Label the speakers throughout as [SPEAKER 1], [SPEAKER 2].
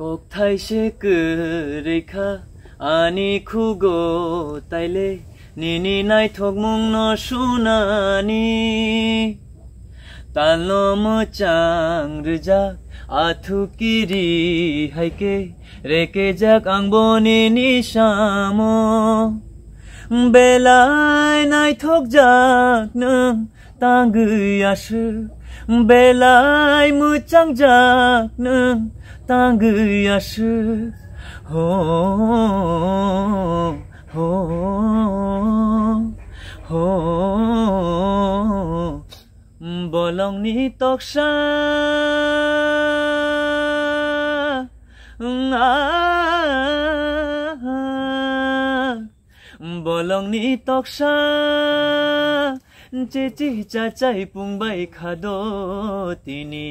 [SPEAKER 1] কোথায় সে রেখা আনি খুগো তাইলে নিনি নাই থগমুং ন শুনানি তালম চাং রেজা আথু কিরি হাইকে রেকে যাক আংবনি নিশাম বেলায় নাই থক যাক নং তাঙ্গি আসু bê lại mưa trắng giặc nương ta người à sư hồ hồ hồ bolong ni tok sa lòng ni tok xa. চেচি চাচাই পুংবাই খাদো তিনি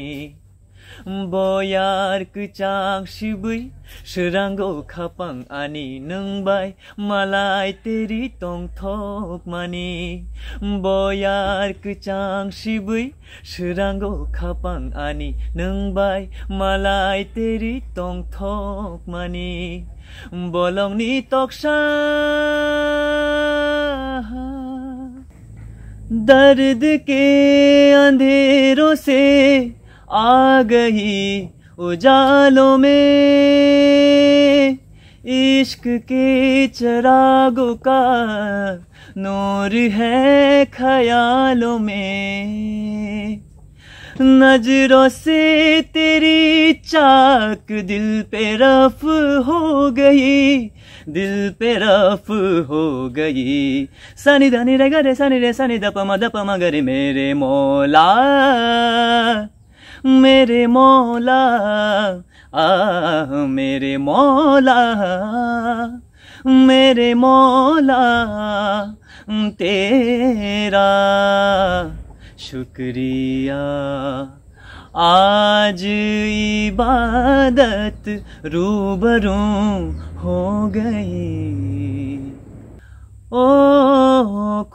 [SPEAKER 1] বয়ার কচাং শিবুই সুরাঙ্গো খাপাং আনি নংবাই মালাই তেরি তং থক মানি বয়ার কচাং শিবুই সুরাঙ্গো খাপাং আনি নংবাই মালাই তেরি তং থক মানি বলংনি তকসা दर्द के अंधेरों से आ गई उजालों में इश्क के चरागों का नूर है ख्यालों में नजरों से तेरी चाक दिल पे रफ हो गई दिल पे रफ हो गई सनी धनी रे गे सनी रे सनी दप दपम दप म गरे मेरे मौला मेरे मौला आ मेरे मौला मेरे मौला तेरा शुक्रिया आज इबादत रूबरू हो गई ओ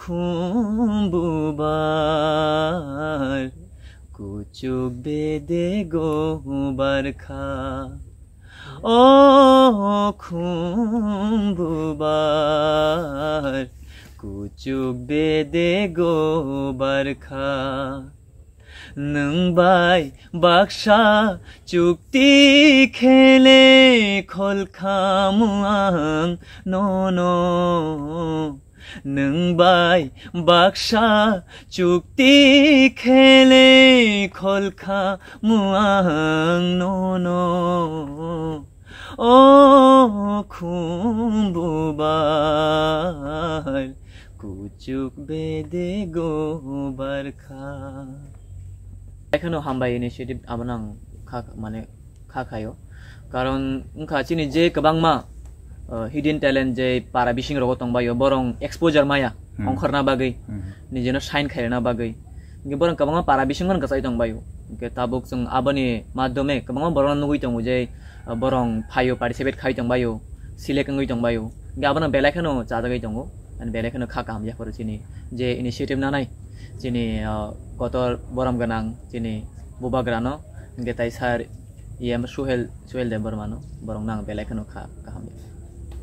[SPEAKER 1] खूबार को चुबे दे गो बरखा ओ खूबार कुचु बेदे गो बरखा नोंबाय बाक्सा चुक्ति खेले खलखामुआं न'नो नोंबाय बाक्सा चुक्ति खेले खलखामुआं न'नो ओ খুবার কুচুক বেদে গোবার খা
[SPEAKER 2] এখনো হামবাই ইনিশিয়েটিভ আবানাং খা মানে খা খায়ো কারণ উংখা চিনি যে কবাংমা হিডেন ট্যালেন্ট যে পারা বিশিং রগ তংবাইও বরং এক্সপোজার মায়া অংখর না বাগৈ নিজেনো সাইন খাইনা বাগৈ বরং কবাংমা পারা বিশিং গাছাই তংবাইও 따북성 아버니 마덤에 그방만 버랑 누구 있던 우제 버랑 파요 파리 세벳 카이 정 봐요 실렉 응이 정 봐요 이게 아버는 벨라카노 자자가 있던 거 아니 벨라카노 카가 함야 거르지니 이제 이니시티브 나나이 지니 কত বরম গনাং চিনি বুবা গ্রানো গেতাই সার ইয়ে সুহেল সুহেল দেব বর্মানো বরং নাং বেলাইখানো খা কাহাম